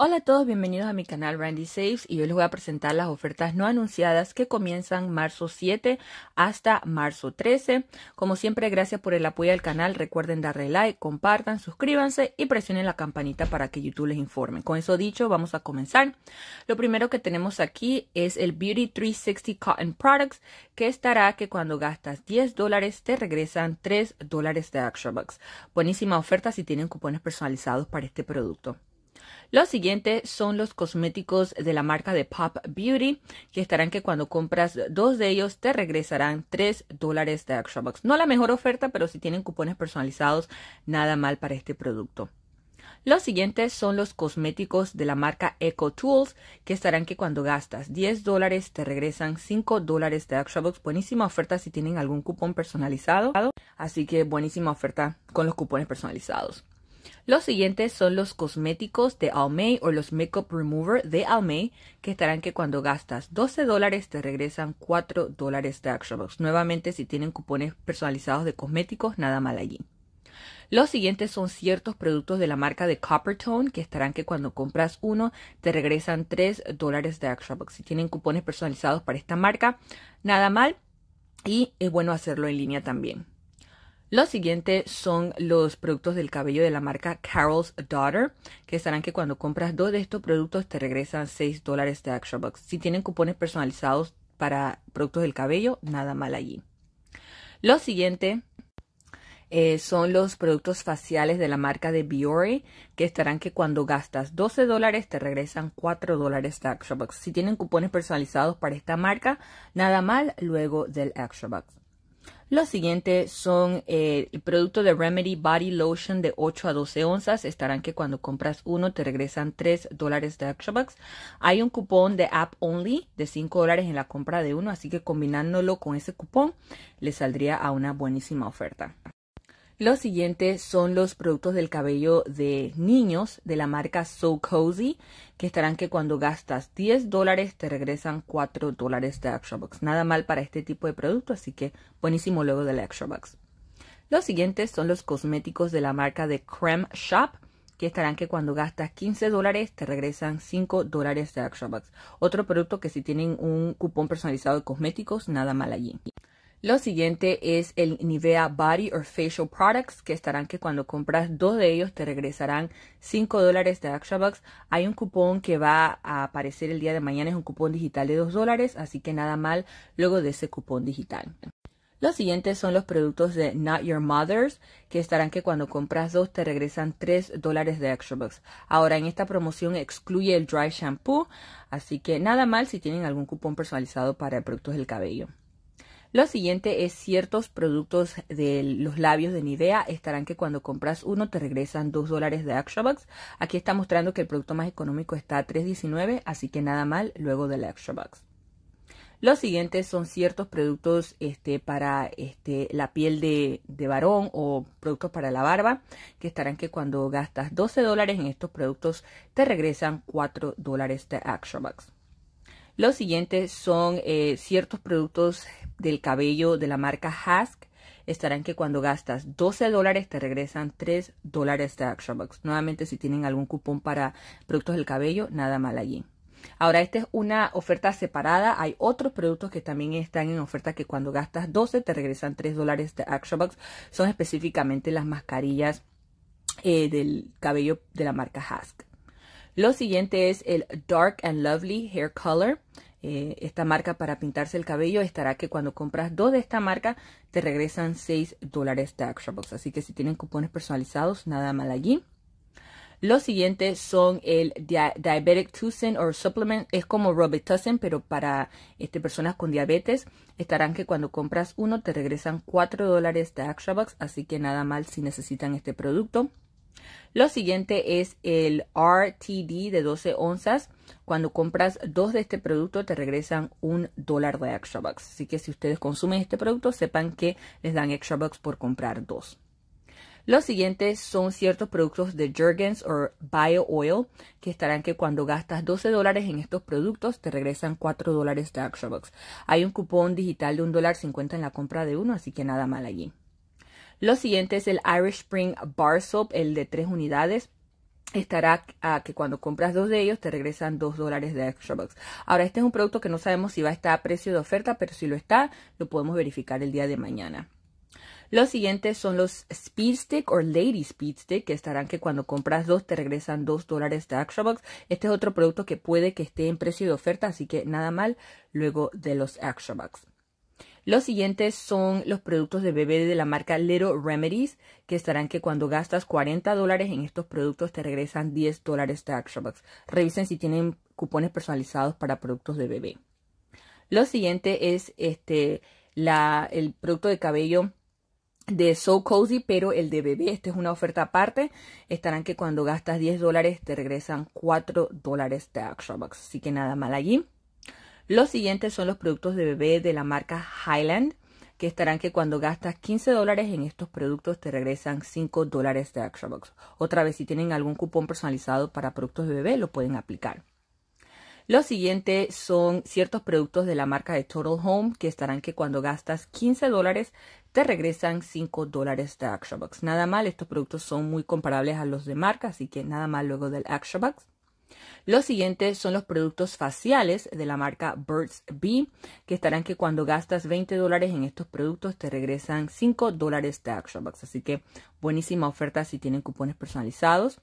Hola a todos, bienvenidos a mi canal Brandy Saves y hoy les voy a presentar las ofertas no anunciadas que comienzan marzo 7 hasta marzo 13. Como siempre, gracias por el apoyo al canal. Recuerden darle like, compartan, suscríbanse y presionen la campanita para que YouTube les informe. Con eso dicho, vamos a comenzar. Lo primero que tenemos aquí es el Beauty 360 Cotton Products que estará que cuando gastas 10 dólares te regresan 3 dólares de Extra Bucks. Buenísima oferta si tienen cupones personalizados para este producto. Los siguientes son los cosméticos de la marca de Pop Beauty, que estarán que cuando compras dos de ellos te regresarán 3 dólares de Extra No la mejor oferta, pero si tienen cupones personalizados, nada mal para este producto. Los siguientes son los cosméticos de la marca Eco Tools, que estarán que cuando gastas 10 dólares te regresan 5 dólares de Xbox. Buenísima oferta si tienen algún cupón personalizado. Así que buenísima oferta con los cupones personalizados. Los siguientes son los cosméticos de Almay o los Makeup Remover de Almay, que estarán que cuando gastas 12 dólares te regresan 4 dólares de ActionBox. Nuevamente, si tienen cupones personalizados de cosméticos, nada mal allí. Los siguientes son ciertos productos de la marca de Coppertone que estarán que cuando compras uno te regresan 3 dólares de ActionBox. Si tienen cupones personalizados para esta marca, nada mal y es bueno hacerlo en línea también. Lo siguiente son los productos del cabello de la marca Carol's Daughter, que estarán que cuando compras dos de estos productos te regresan 6 dólares de Extra Bucks. Si tienen cupones personalizados para productos del cabello, nada mal allí. Lo siguiente eh, son los productos faciales de la marca de Biore, que estarán que cuando gastas 12 dólares te regresan 4 dólares de Extra Bucks. Si tienen cupones personalizados para esta marca, nada mal luego del Extra Bucks. Los siguientes son eh, el producto de Remedy Body Lotion de 8 a 12 onzas. Estarán que cuando compras uno te regresan 3 dólares de extra bucks. Hay un cupón de app only de 5 dólares en la compra de uno, así que combinándolo con ese cupón le saldría a una buenísima oferta. Los siguientes son los productos del cabello de niños de la marca So Cozy, que estarán que cuando gastas 10 dólares te regresan 4 dólares de Extra Bucks. Nada mal para este tipo de producto, así que buenísimo luego de Extra Bucks. Los siguientes son los cosméticos de la marca de Creme Shop, que estarán que cuando gastas 15 dólares te regresan 5 dólares de Extra Bucks. Otro producto que si tienen un cupón personalizado de cosméticos, nada mal allí. Lo siguiente es el Nivea Body or Facial Products, que estarán que cuando compras dos de ellos te regresarán 5 dólares de extra Bucks. Hay un cupón que va a aparecer el día de mañana, es un cupón digital de 2 dólares, así que nada mal luego de ese cupón digital. Los siguientes son los productos de Not Your Mother's, que estarán que cuando compras dos te regresan 3 dólares de Extra Bucks. Ahora, en esta promoción excluye el Dry Shampoo, así que nada mal si tienen algún cupón personalizado para productos del cabello. Lo siguiente es ciertos productos de los labios de Nivea estarán que cuando compras uno te regresan 2 dólares de bucks. Aquí está mostrando que el producto más económico está a 3.19, así que nada mal luego del bucks. Los siguientes son ciertos productos este, para este, la piel de, de, varón o productos para la barba, que estarán que cuando gastas 12 dólares en estos productos te regresan 4 dólares de Action los siguientes son eh, ciertos productos del cabello de la marca Hask. Estarán que cuando gastas 12 dólares te regresan 3 dólares de Action Box. Nuevamente, si tienen algún cupón para productos del cabello, nada mal allí. Ahora, esta es una oferta separada. Hay otros productos que también están en oferta que cuando gastas 12 te regresan 3 dólares de Action Box. Son específicamente las mascarillas eh, del cabello de la marca Hask. Lo siguiente es el Dark and Lovely Hair Color. Eh, esta marca para pintarse el cabello estará que cuando compras dos de esta marca te regresan 6 dólares de Extra Así que si tienen cupones personalizados, nada mal allí. Lo siguientes son el Diabetic Tucin or Supplement. Es como Robitussin, pero para este, personas con diabetes. Estarán que cuando compras uno te regresan 4 dólares de Extra Así que nada mal si necesitan este producto. Lo siguiente es el RTD de 12 onzas. Cuando compras dos de este producto te regresan un dólar de extra bucks. Así que si ustedes consumen este producto sepan que les dan extra bucks por comprar dos. Los siguientes son ciertos productos de Jergens o Bio Oil que estarán que cuando gastas 12 dólares en estos productos te regresan 4 dólares de extra bucks. Hay un cupón digital de dólar $1.50 en la compra de uno, así que nada mal allí. Lo siguiente es el Irish Spring Bar Soap, el de tres unidades estará que cuando compras dos de ellos te regresan dos dólares de extra bucks. Ahora, este es un producto que no sabemos si va a estar a precio de oferta, pero si lo está, lo podemos verificar el día de mañana. Los siguientes son los Speed Stick o Lady Speed Stick, que estarán que cuando compras dos te regresan dos dólares de extra Este es otro producto que puede que esté en precio de oferta, así que nada mal luego de los extra bucks. Los siguientes son los productos de bebé de la marca Little Remedies, que estarán que cuando gastas 40 dólares en estos productos te regresan 10 dólares de Extra Revisen si tienen cupones personalizados para productos de bebé. Lo siguiente es este, el producto de cabello de So Cozy, pero el de bebé, esta es una oferta aparte, estarán que cuando gastas 10 dólares te regresan 4 dólares de Extra Bucks. Así que nada mal allí. Los siguientes son los productos de bebé de la marca Highland, que estarán que cuando gastas 15 dólares en estos productos te regresan 5 dólares de Action Otra vez, si tienen algún cupón personalizado para productos de bebé, lo pueden aplicar. Los siguientes son ciertos productos de la marca de Total Home que estarán que cuando gastas 15 dólares te regresan 5 dólares de Extra Nada mal, estos productos son muy comparables a los de marca, así que nada mal luego del Extra los siguientes son los productos faciales de la marca Birds B que estarán que cuando gastas 20 dólares en estos productos te regresan 5 dólares de Action Así que buenísima oferta si tienen cupones personalizados.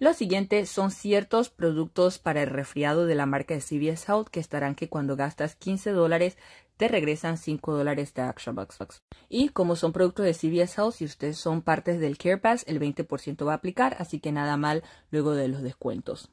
Lo siguiente son ciertos productos para el resfriado de la marca de CVS Health que estarán que cuando gastas 15 dólares te regresan 5 dólares de Action Y como son productos de CVS Health, si ustedes son partes del Care Pass, el 20% va a aplicar, así que nada mal luego de los descuentos.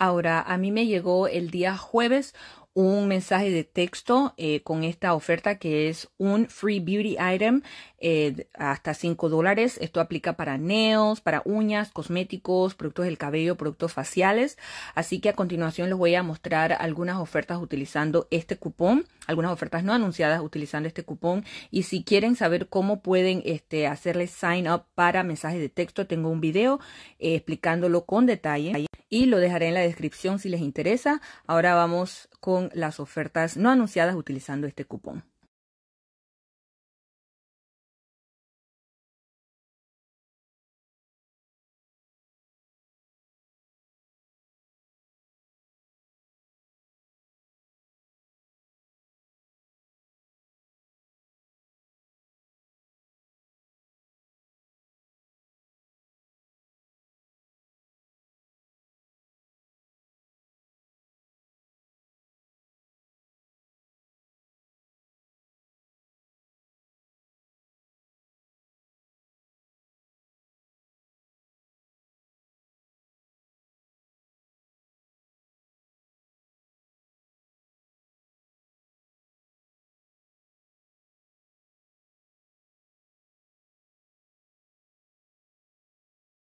Ahora, a mí me llegó el día jueves un mensaje de texto eh, con esta oferta que es un free beauty item eh, hasta 5 dólares. Esto aplica para neos, para uñas, cosméticos, productos del cabello, productos faciales. Así que a continuación les voy a mostrar algunas ofertas utilizando este cupón, algunas ofertas no anunciadas utilizando este cupón. Y si quieren saber cómo pueden hacerles este, hacerle sign up para mensajes de texto, tengo un video eh, explicándolo con detalle y lo dejaré en la descripción si les interesa. Ahora vamos con las ofertas no anunciadas utilizando este cupón.